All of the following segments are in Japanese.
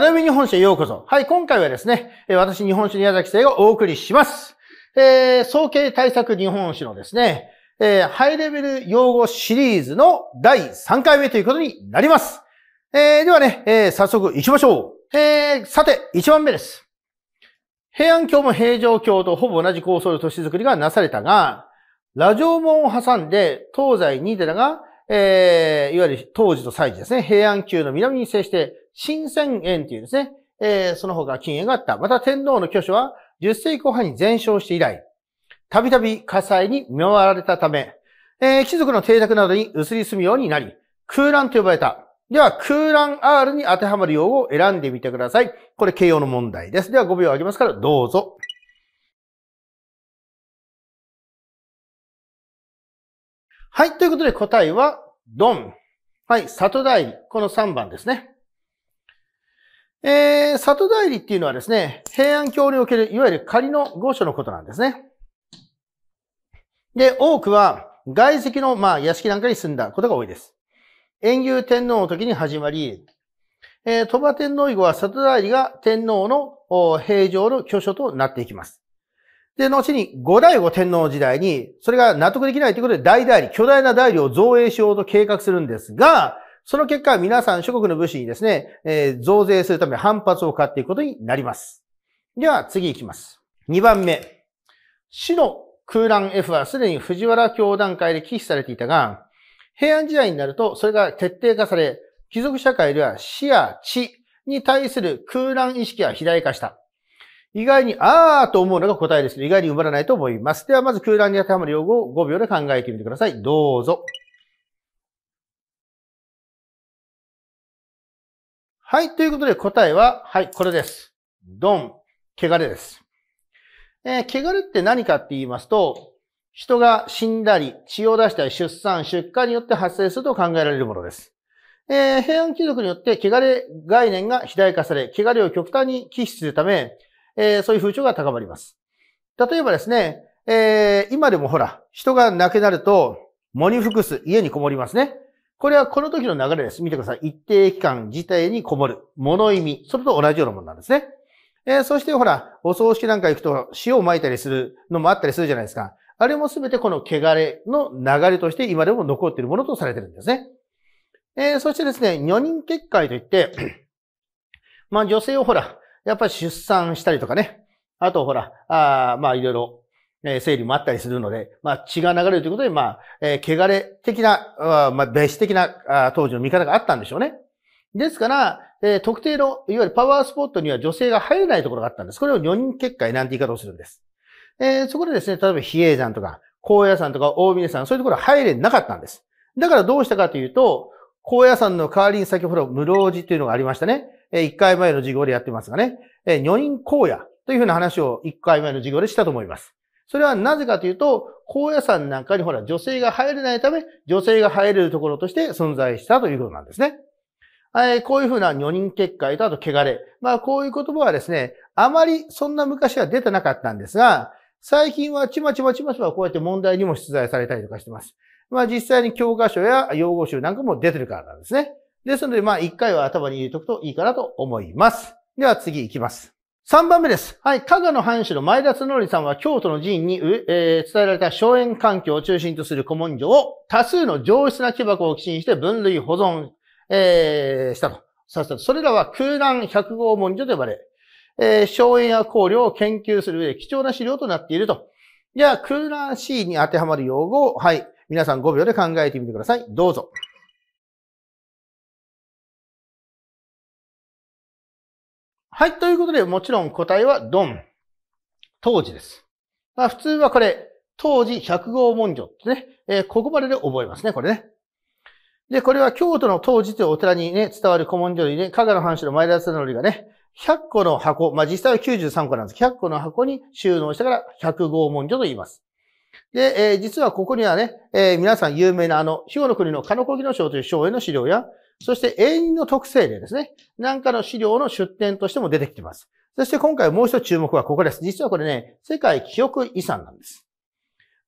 たウみ日本史へようこそ。はい、今回はですね、私日本史宮崎生がお送りします。えー、総計対策日本史のですね、えー、ハイレベル用語シリーズの第3回目ということになります。えー、ではね、えー、早速行きましょう。えー、さて、1番目です。平安京も平城京とほぼ同じ構想で都市づくりがなされたが、ラジオ門を挟んで東西に寺が、えー、いわゆる当時と西事ですね、平安宮の南に接して新鮮縁っていうですね、えー、その他禁煙があった。また天皇の居所は10世紀後半に全焼して以来、たびたび火災に見舞われたため、えー、貴族の邸宅などに移り住むようになり、空欄と呼ばれた。では、空欄 R に当てはまる用語を選んでみてください。これ、形容の問題です。では、5秒あげますから、どうぞ。はい。ということで、答えは、ドン。はい。里代この3番ですね。えー、里代理っていうのはですね、平安京におけるいわゆる仮の御所のことなんですね。で、多くは外籍の、まあ、屋敷なんかに住んだことが多いです。遠牛天皇の時に始まり、えー、鳥羽天皇以後は里代理が天皇の平常の居所となっていきます。で、後に五代五天皇時代に、それが納得できないということで大代理、巨大な代理を造営しようと計画するんですが、その結果、皆さん諸国の武士にですね、えー、増税するため反発を買っていくことになります。では、次行きます。2番目。死の空欄 F はすでに藤原教団会で寄付されていたが、平安時代になるとそれが徹底化され、貴族社会では死や地に対する空欄意識が肥大化した。意外に、あーと思うのが答えです意外に埋まらないと思います。では、まず空欄に当てはまる用語を5秒で考えてみてください。どうぞ。はい。ということで答えは、はい、これです。ドン、汚れです。えー、汚れって何かって言いますと、人が死んだり、血を出したり、出産、出荷によって発生すると考えられるものです。えー、平安貴族によって汚れ概念が肥大化され、汚れを極端に忌避するため、えー、そういう風潮が高まります。例えばですね、えー、今でもほら、人が亡くなると、喪に服す、家にこもりますね。これはこの時の流れです。見てください。一定期間自体にこもる。物意味。それと同じようなものなんですね。えー、そしてほら、お葬式なんか行くと塩を撒いたりするのもあったりするじゃないですか。あれもすべてこの汚れの流れとして今でも残っているものとされてるんですね。えー、そしてですね、女人結界といって、まあ女性をほら、やっぱり出産したりとかね。あとほら、あまあいろいろえ整理もあったりするので、まあ、血が流れるということで、まあ、えー、汚れ的な、あまあ、室的なあ当時の見方があったんでしょうね。ですから、えー、特定の、いわゆるパワースポットには女性が入れないところがあったんです。これを女人結界なんて言い方をするんです。えー、そこでですね、例えば比叡山とか、高野山とか大峰山、そういうところは入れなかったんです。だからどうしたかというと、高野山の代わりに先ほど無老寺というのがありましたね。えー、1回前の授業でやってますがね、えー、女人高野というふうな話を1回前の授業でしたと思います。それはなぜかというと、高野山なんかにほら女性が入れないため、女性が入れるところとして存在したということなんですね。えこういうふうな女人結界とあと汚れ。まあこういう言葉はですね、あまりそんな昔は出てなかったんですが、最近はちまちまちまちまこうやって問題にも出題されたりとかしてます。まあ実際に教科書や用語集なんかも出てるからなんですね。ですのでまあ一回は頭に入れておくといいかなと思います。では次行きます。3番目です。はい。加賀の藩主の前田恒則さんは京都の寺院に、えー、伝えられた荘園環境を中心とする古文書を多数の上質な木箱を寄進して分類保存、えー、したと。させたと。それらは空欄100号文書と呼ばれ、えー、荘園や考慮を研究する上で貴重な資料となっていると。じゃあ、空欄 C に当てはまる用語を、はい。皆さん5秒で考えてみてください。どうぞ。はい、ということで、もちろん答えはドン。当時です。まあ、普通はこれ、当時100号文書ってね、えー、ここまでで覚えますね、これね。で、これは京都の当時というお寺にね、伝わる古文書類で、ね、加賀の藩主の前田康則がね、100個の箱、まあ、実際は93個なんですけど、100個の箱に収納したから100号文書と言います。で、えー、実はここにはね、えー、皆さん有名なあの、兵の国の鹿の小木の章という章への資料や、そして永遠の特性例ですね。なんかの資料の出典としても出てきてます。そして今回もう一つ注目はここです。実はこれね、世界記憶遺産なんです。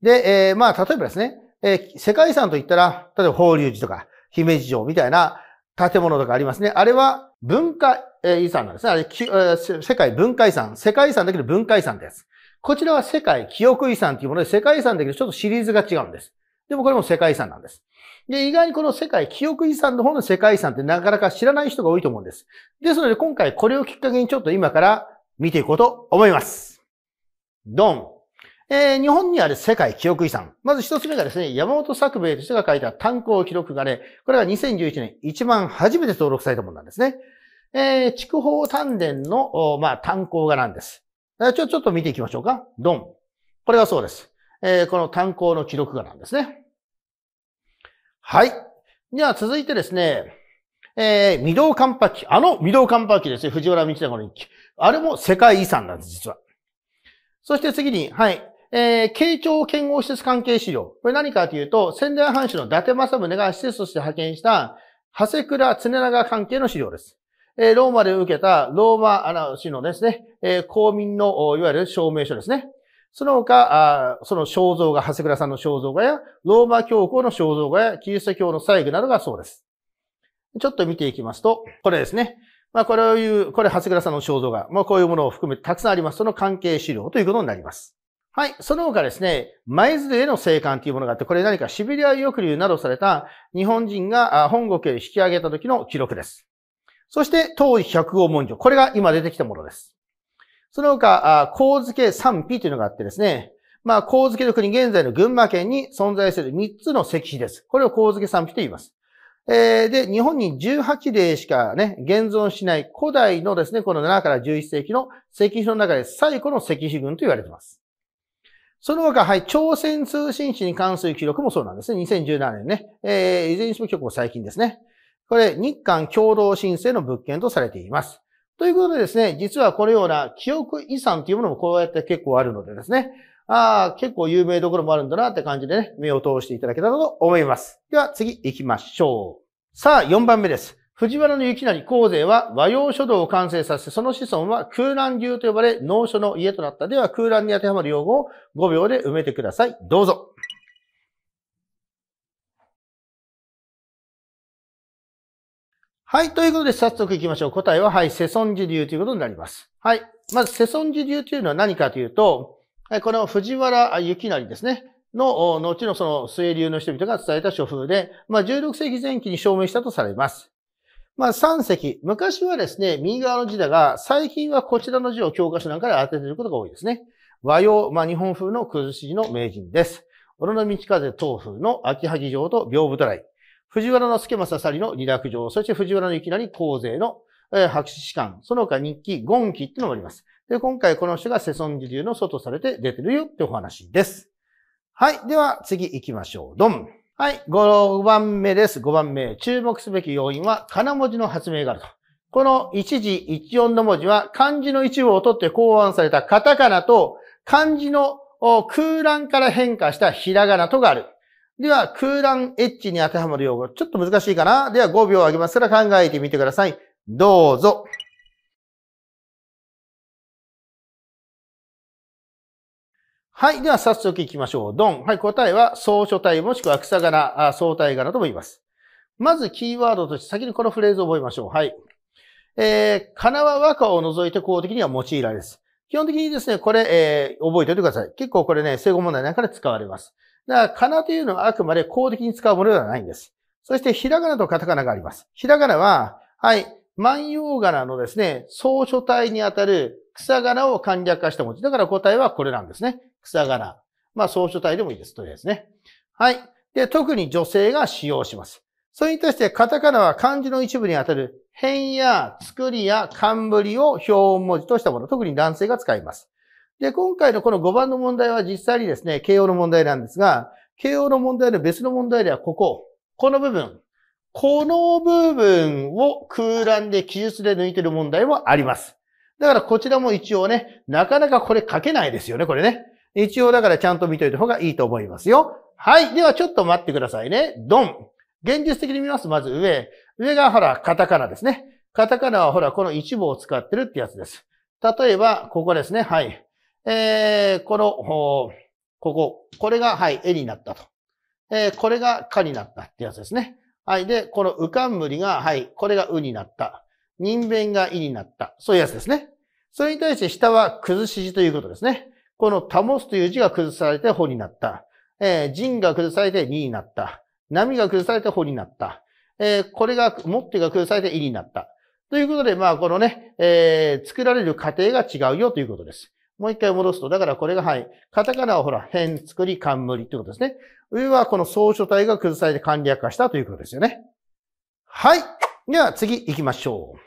で、えー、まあ、例えばですね、えー、世界遺産といったら、例えば法隆寺とか姫路城みたいな建物とかありますね。あれは文化遺産なんですね。あれ、えー、世界文化遺産。世界遺産だけど文化遺産です。こちらは世界記憶遺産というもので、世界遺産だけどちょっとシリーズが違うんです。でもこれも世界遺産なんです。で、意外にこの世界、記憶遺産の方の世界遺産ってなかなか知らない人が多いと思うんです。ですので今回これをきっかけにちょっと今から見ていこうと思います。ドン。えー、日本にある世界記憶遺産。まず一つ目がですね、山本作兵衛としてが書いた炭鉱記録がね、これが2011年一番初めて登録されたものなんですね。えー、筑豊丹田の、まあ、炭鉱画なんです。ちょ、ちょっと見ていきましょうか。ドン。これがそうです。えー、この炭鉱の記録画なんですね。はい。では続いてですね、えー、未動寒波期。あの未動寒波期ですよ。藤原道長の一期。あれも世界遺産なんです、実は。そして次に、はい。えー、慶長剣豪施設関係資料。これ何かというと、仙台藩主の伊達政宗が施設として派遣した、長谷倉常長関係の資料です。えー、ローマで受けたローマあの市のですね、えー、公民の、いわゆる証明書ですね。その他、その肖像画、長谷倉さんの肖像画や、ローマ教皇の肖像画や、キリスト教の細具などがそうです。ちょっと見ていきますと、これですね。まあ、これを言う、これ、長谷倉さんの肖像画。まあ、こういうものを含めてたくさんあります。その関係資料ということになります。はい。その他ですね、舞鶴への生還というものがあって、これ何かシビリア抑留などされた日本人が本国へ引き上げた時の記録です。そして、当時100号文書。これが今出てきたものです。その他、洪付賛否というのがあってですね、まあ、洪付の国、現在の群馬県に存在する3つの石碑です。これを洪付賛否と言います。えー、で、日本に18例しかね、現存しない古代のですね、この7から11世紀の石碑の中で最古の石碑群と言われています。その他、はい、朝鮮通信史に関する記録もそうなんですね。2017年ね。えー、いずれにしても結構最近ですね。これ、日韓共同申請の物件とされています。ということでですね、実はこのような記憶遺産というものもこうやって結構あるのでですね、ああ、結構有名どころもあるんだなって感じでね、目を通していただけたらと思います。では次行きましょう。さあ、4番目です。藤原幸成公勢は和洋書道を完成させ、その子孫は空欄流と呼ばれ、農書の家となった。では空欄に当てはまる用語を5秒で埋めてください。どうぞ。はい。ということで、早速行きましょう。答えは、はい、セソン寺流ということになります。はい。まず、セソン寺流というのは何かというと、この藤原幸成ですね。の、後のその末流の人々が伝えた書風で、まあ、16世紀前期に証明したとされます。まあ、三紀、昔はですね、右側の字だが、最近はこちらの字を教科書なんかで当てていることが多いですね。和洋、まあ、日本風の崩し字の名人です。小野道風東風の秋葉城と屏風トライ。藤原の助正りの二楽城、そして藤原の行成公勢の、えー、白紙士官、その他日記、言記っていうのもあります。で、今回この人が世尊寺流の外されて出てるよってお話です。はい。では、次行きましょう。ドン。はい。5番目です。5番目。注目すべき要因は、金文字の発明があると。この一字一音の文字は、漢字の一部を取って考案されたカタカナと、漢字の空欄から変化したひらがなとがある。では、空欄エッジに当てはまる用語。ちょっと難しいかなでは、5秒あげますから考えてみてください。どうぞ。はい。では、早速行きましょう。ドン。はい。答えは、草書体もしくは草柄、相対柄とも言います。まず、キーワードとして先にこのフレーズを覚えましょう。はい。えー、金は和歌を除いて公的には用いられです。基本的にですね、これ、えー、覚えておいてください。結構これね、正語問題なんかで使われます。だから、かなというのはあくまで公的に使うものではないんです。そして、ひらがなとカタカナがあります。ひらがなは、はい、万葉名のですね、草書体にあたる草柄を簡略化した文字。だから答えはこれなんですね。草柄。まあ、草書体でもいいです。とりあえずね。はい。で、特に女性が使用します。それに対して、カタカナは漢字の一部にあたる変や作りや冠を表文字としたもの。特に男性が使います。で、今回のこの5番の問題は実際にですね、慶応の問題なんですが、慶応の問題の別の問題ではここ、この部分、この部分を空欄で記述で抜いてる問題もあります。だからこちらも一応ね、なかなかこれ書けないですよね、これね。一応だからちゃんと見といた方がいいと思いますよ。はい。ではちょっと待ってくださいね。ドン。現実的に見ます。まず上。上がほら、カタカナですね。カタカナはほら、この一部を使ってるってやつです。例えば、ここですね。はい。えー、この、ここ、これが、はい、絵になったと。えー、これがかになったってやつですね。はい。で、このうかんむりが、はい、これがうになった。人弁がいになった。そういうやつですね。それに対して下は崩し字ということですね。この保すという字が崩されてほになった。えー、人が崩されてにになった。波が崩されてほになった。えー、これが、もってが崩されていになった。ということで、まあ、このね、えー、作られる過程が違うよということです。もう一回戻すと、だからこれが、はい。カタカナはほら、変作り、冠ってことですね。上はこの総書体が崩されて簡略化したということですよね。はい。では次行きましょう。